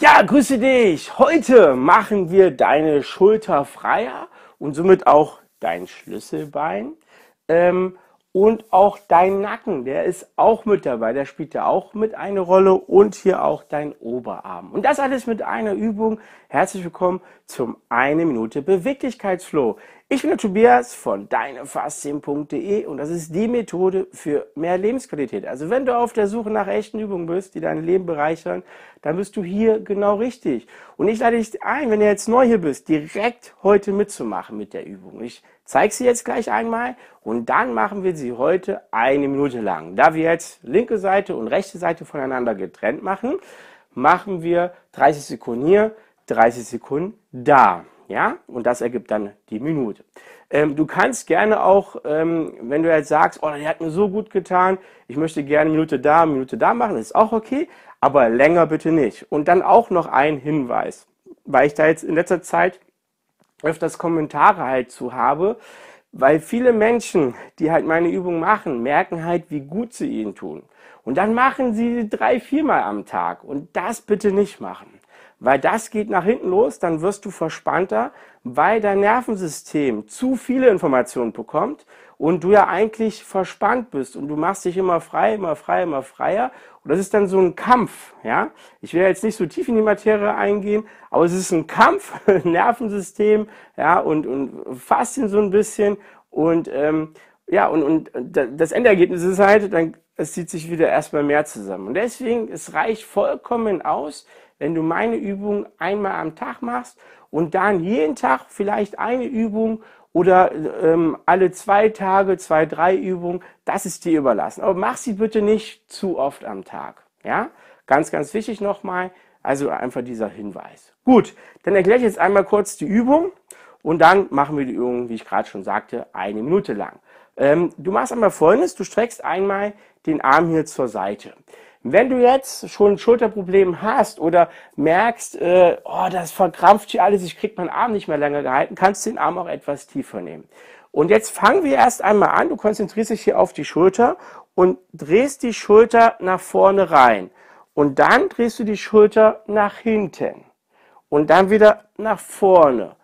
Ja, grüße dich. Heute machen wir deine Schulter freier und somit auch dein Schlüsselbein ähm, und auch dein Nacken. Der ist auch mit dabei. Der spielt ja auch mit eine Rolle und hier auch dein Oberarm. Und das alles mit einer Übung. Herzlich willkommen zum eine Minute Beweglichkeitsflow. Ich bin der Tobias von deinefaszienpunkt.de und das ist die Methode für mehr Lebensqualität. Also wenn du auf der Suche nach echten Übungen bist, die dein Leben bereichern, dann bist du hier genau richtig. Und ich lade dich ein, wenn du jetzt neu hier bist, direkt heute mitzumachen mit der Übung. Ich zeige sie jetzt gleich einmal und dann machen wir sie heute eine Minute lang. Da wir jetzt linke Seite und rechte Seite voneinander getrennt machen, machen wir 30 Sekunden hier, 30 Sekunden da. Ja, und das ergibt dann die Minute. Ähm, du kannst gerne auch, ähm, wenn du jetzt sagst, oh, der hat mir so gut getan, ich möchte gerne Minute da, Minute da machen, das ist auch okay, aber länger bitte nicht. Und dann auch noch ein Hinweis, weil ich da jetzt in letzter Zeit öfters Kommentare halt zu habe, weil viele Menschen, die halt meine Übung machen, merken halt, wie gut sie ihnen tun. Und dann machen sie drei, viermal am Tag und das bitte nicht machen. Weil das geht nach hinten los, dann wirst du verspannter, weil dein Nervensystem zu viele Informationen bekommt und du ja eigentlich verspannt bist und du machst dich immer frei, immer frei, immer freier. Und das ist dann so ein Kampf, ja. Ich will jetzt nicht so tief in die Materie eingehen, aber es ist ein Kampf, Nervensystem, ja, und, und Faszien so ein bisschen und, ähm, ja, und, und das Endergebnis ist halt, dann, es zieht sich wieder erstmal mehr zusammen. Und deswegen, es reicht vollkommen aus, wenn du meine Übung einmal am Tag machst und dann jeden Tag vielleicht eine Übung oder ähm, alle zwei Tage zwei, drei Übungen, das ist dir überlassen. Aber mach sie bitte nicht zu oft am Tag. Ja, ganz, ganz wichtig nochmal. Also einfach dieser Hinweis. Gut, dann erkläre ich jetzt einmal kurz die Übung und dann machen wir die Übung, wie ich gerade schon sagte, eine Minute lang. Ähm, du machst einmal folgendes, du streckst einmal den Arm hier zur Seite. Wenn du jetzt schon Schulterprobleme hast oder merkst, äh, oh, das verkrampft hier alles, ich krieg meinen Arm nicht mehr lange gehalten, kannst du den Arm auch etwas tiefer nehmen. Und jetzt fangen wir erst einmal an, du konzentrierst dich hier auf die Schulter und drehst die Schulter nach vorne rein. Und dann drehst du die Schulter nach hinten. Und dann wieder nach vorne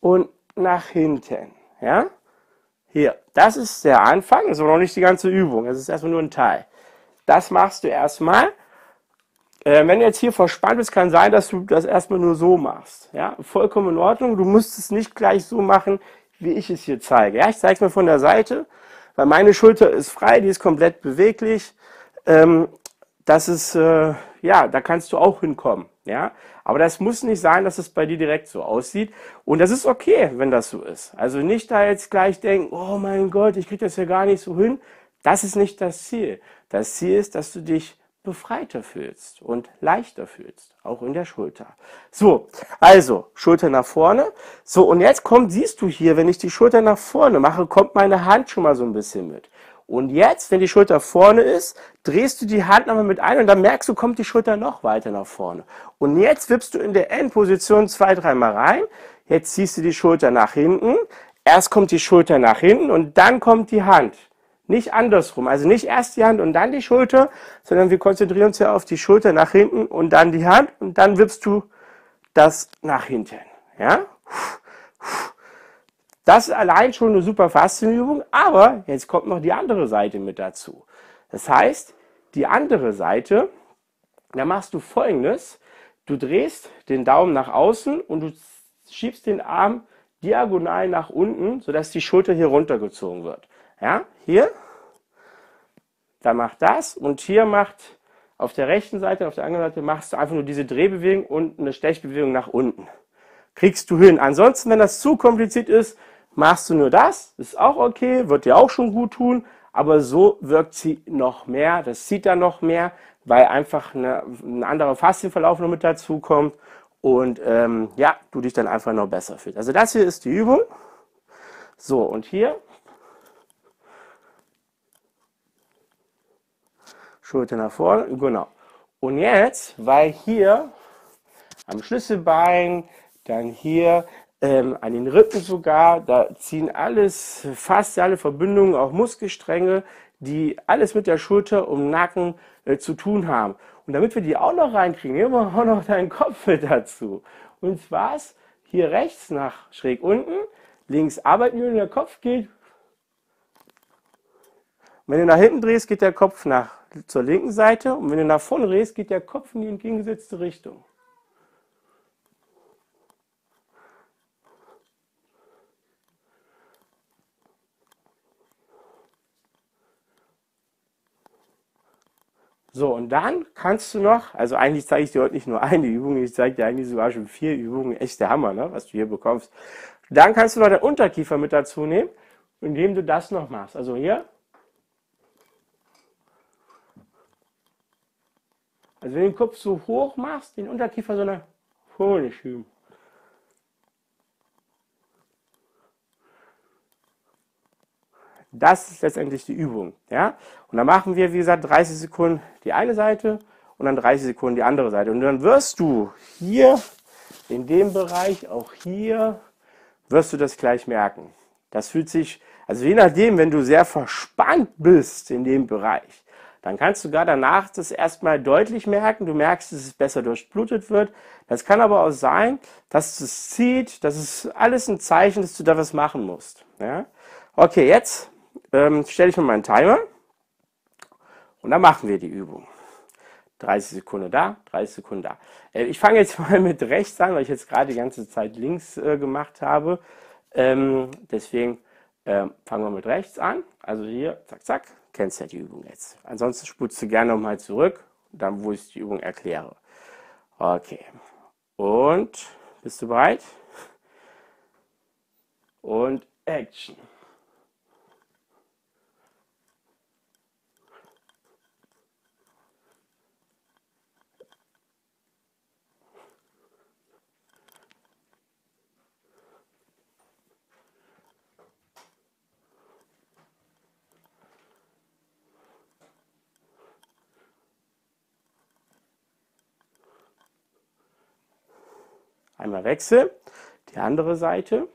und nach hinten. Ja? Hier, das ist der Anfang, das ist aber noch nicht die ganze Übung, es ist erstmal nur ein Teil. Das machst du erstmal. Äh, wenn du jetzt hier verspannt bist, kann sein, dass du das erstmal nur so machst. Ja, vollkommen in Ordnung. Du musst es nicht gleich so machen, wie ich es hier zeige. Ja, ich zeige es mir von der Seite, weil meine Schulter ist frei, die ist komplett beweglich. Ähm, das ist, äh, ja, da kannst du auch hinkommen. Ja, aber das muss nicht sein, dass es bei dir direkt so aussieht. Und das ist okay, wenn das so ist. Also nicht da jetzt gleich denken, oh mein Gott, ich kriege das ja gar nicht so hin. Das ist nicht das Ziel. Das Ziel ist, dass du dich befreiter fühlst und leichter fühlst, auch in der Schulter. So, also Schulter nach vorne. So, und jetzt kommt, siehst du hier, wenn ich die Schulter nach vorne mache, kommt meine Hand schon mal so ein bisschen mit. Und jetzt, wenn die Schulter vorne ist, drehst du die Hand nochmal mit ein und dann merkst du, kommt die Schulter noch weiter nach vorne. Und jetzt wippst du in der Endposition zwei, dreimal rein. Jetzt ziehst du die Schulter nach hinten. Erst kommt die Schulter nach hinten und dann kommt die Hand. Nicht andersrum. Also nicht erst die Hand und dann die Schulter, sondern wir konzentrieren uns ja auf die Schulter nach hinten und dann die Hand und dann wippst du das nach hinten. Ja? Das ist allein schon eine super Fastenübung, aber jetzt kommt noch die andere Seite mit dazu. Das heißt, die andere Seite, da machst du folgendes. Du drehst den Daumen nach außen und du schiebst den Arm diagonal nach unten, sodass die Schulter hier runtergezogen wird. Ja, hier, da macht das und hier macht auf der rechten Seite, auf der anderen Seite machst du einfach nur diese Drehbewegung und eine Stechbewegung nach unten. Kriegst du hin. Ansonsten, wenn das zu kompliziert ist, machst du nur das, ist auch okay, wird dir auch schon gut tun, aber so wirkt sie noch mehr, das zieht dann noch mehr, weil einfach eine, ein anderer Faszienverlauf noch mit dazu kommt und ähm, ja, du dich dann einfach noch besser fühlst. Also das hier ist die Übung. So, und hier Schulter nach vorne, genau. Und jetzt, weil hier am Schlüsselbein, dann hier ähm, an den Rippen sogar. Da ziehen alles, fast alle Verbindungen, auch Muskelstränge, die alles mit der Schulter und Nacken äh, zu tun haben. Und damit wir die auch noch reinkriegen, nehmen wir auch noch deinen Kopf mit dazu. Und zwar hier rechts nach schräg unten, links arbeiten wir und der Kopf geht. wenn du nach hinten drehst, geht der Kopf nach zur linken Seite und wenn du nach vorne drehst, geht der Kopf in die entgegengesetzte Richtung. So, und dann kannst du noch, also eigentlich zeige ich dir heute nicht nur eine Übung, ich zeige dir eigentlich sogar schon vier Übungen, echt der Hammer, ne, was du hier bekommst. Dann kannst du noch den Unterkiefer mit dazu nehmen, indem du das noch machst. Also hier. Also wenn du den Kopf so hoch machst, den Unterkiefer so eine vorne schieben. Das ist letztendlich die Übung. Ja? Und dann machen wir, wie gesagt, 30 Sekunden die eine Seite und dann 30 Sekunden die andere Seite. Und dann wirst du hier in dem Bereich, auch hier, wirst du das gleich merken. Das fühlt sich, also je nachdem, wenn du sehr verspannt bist in dem Bereich, dann kannst du gar danach das erstmal deutlich merken. Du merkst, dass es besser durchblutet wird. Das kann aber auch sein, dass es zieht. Das ist alles ein Zeichen, dass du da was machen musst. Ja? Okay, jetzt ähm, stelle ich mir meinen Timer und dann machen wir die Übung. 30 Sekunden da, 30 Sekunden da. Äh, ich fange jetzt mal mit rechts an, weil ich jetzt gerade die ganze Zeit links äh, gemacht habe. Ähm, deswegen ähm, fangen wir mit rechts an. Also hier, zack, zack, kennst ja die Übung jetzt. Ansonsten spulst du gerne nochmal zurück, dann wo ich die Übung erkläre. Okay. Und bist du bereit? Und Action. Einmal wechsle, die andere Seite.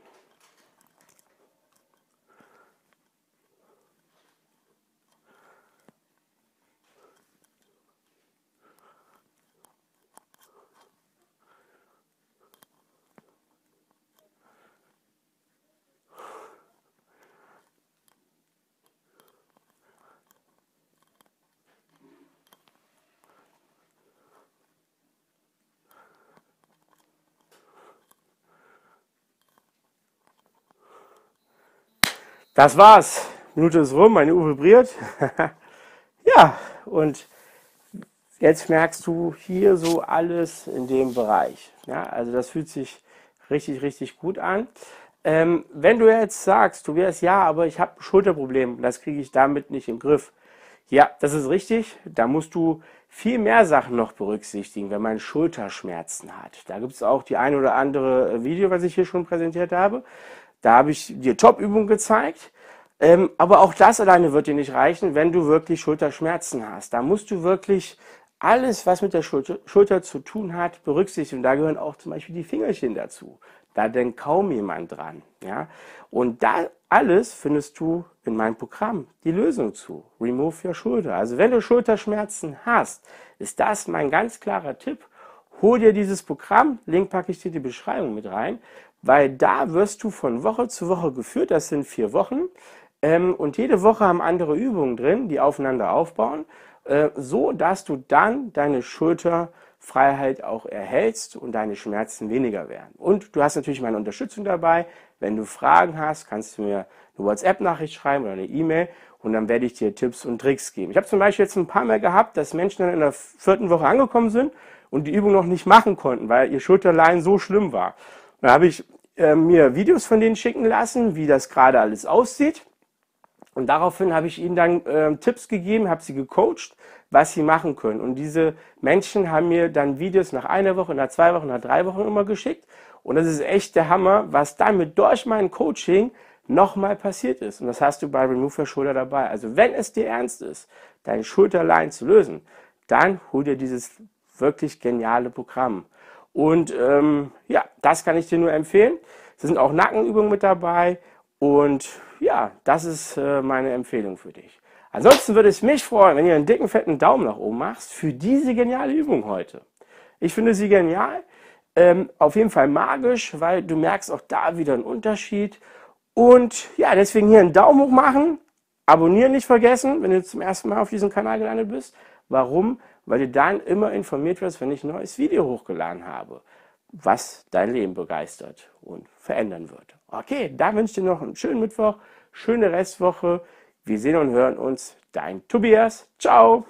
Das war's. Minute ist rum, meine Uhr vibriert. ja, und jetzt merkst du hier so alles in dem Bereich. Ja, also das fühlt sich richtig, richtig gut an. Ähm, wenn du jetzt sagst, du wärst ja, aber ich habe Schulterprobleme, das kriege ich damit nicht im Griff. Ja, das ist richtig. Da musst du viel mehr Sachen noch berücksichtigen, wenn man Schulterschmerzen hat. Da gibt es auch die ein oder andere Video, was ich hier schon präsentiert habe. Da habe ich dir Top-Übungen gezeigt. Ähm, aber auch das alleine wird dir nicht reichen, wenn du wirklich Schulterschmerzen hast. Da musst du wirklich alles, was mit der Schulter, Schulter zu tun hat, berücksichtigen. Da gehören auch zum Beispiel die Fingerchen dazu. Da denkt kaum jemand dran. Ja? Und da alles findest du in meinem Programm die Lösung zu. Remove your shoulder. Also wenn du Schulterschmerzen hast, ist das mein ganz klarer Tipp. Hol dir dieses Programm, Link packe ich dir in die Beschreibung mit rein, weil da wirst du von Woche zu Woche geführt, das sind vier Wochen. Ähm, und jede Woche haben andere Übungen drin, die aufeinander aufbauen, äh, so dass du dann deine Schulterfreiheit auch erhältst und deine Schmerzen weniger werden. Und du hast natürlich meine Unterstützung dabei. Wenn du Fragen hast, kannst du mir eine WhatsApp-Nachricht schreiben oder eine E-Mail und dann werde ich dir Tipps und Tricks geben. Ich habe zum Beispiel jetzt ein paar Mal gehabt, dass Menschen dann in der vierten Woche angekommen sind und die Übung noch nicht machen konnten, weil ihr Schulterlein so schlimm war. Da habe ich äh, mir Videos von denen schicken lassen, wie das gerade alles aussieht. Und daraufhin habe ich ihnen dann äh, Tipps gegeben, habe sie gecoacht, was sie machen können. Und diese Menschen haben mir dann Videos nach einer Woche, nach zwei Wochen, nach drei Wochen immer geschickt. Und das ist echt der Hammer, was damit durch mein Coaching nochmal passiert ist. Und das hast du bei Your Shoulder dabei. Also wenn es dir ernst ist, deine Schulterlein zu lösen, dann hol dir dieses wirklich geniale Programm. Und ähm, ja, das kann ich dir nur empfehlen. Es sind auch Nackenübungen mit dabei. Und ja, das ist äh, meine Empfehlung für dich. Ansonsten würde es mich freuen, wenn ihr einen dicken, fetten Daumen nach oben machst für diese geniale Übung heute. Ich finde sie genial, ähm, auf jeden Fall magisch, weil du merkst auch da wieder einen Unterschied. Und ja, deswegen hier einen Daumen hoch machen, abonnieren nicht vergessen, wenn du zum ersten Mal auf diesem Kanal gelandet bist. Warum? weil du dann immer informiert wirst, wenn ich ein neues Video hochgeladen habe, was dein Leben begeistert und verändern wird. Okay, da wünsche ich dir noch einen schönen Mittwoch, schöne Restwoche. Wir sehen und hören uns. Dein Tobias. Ciao.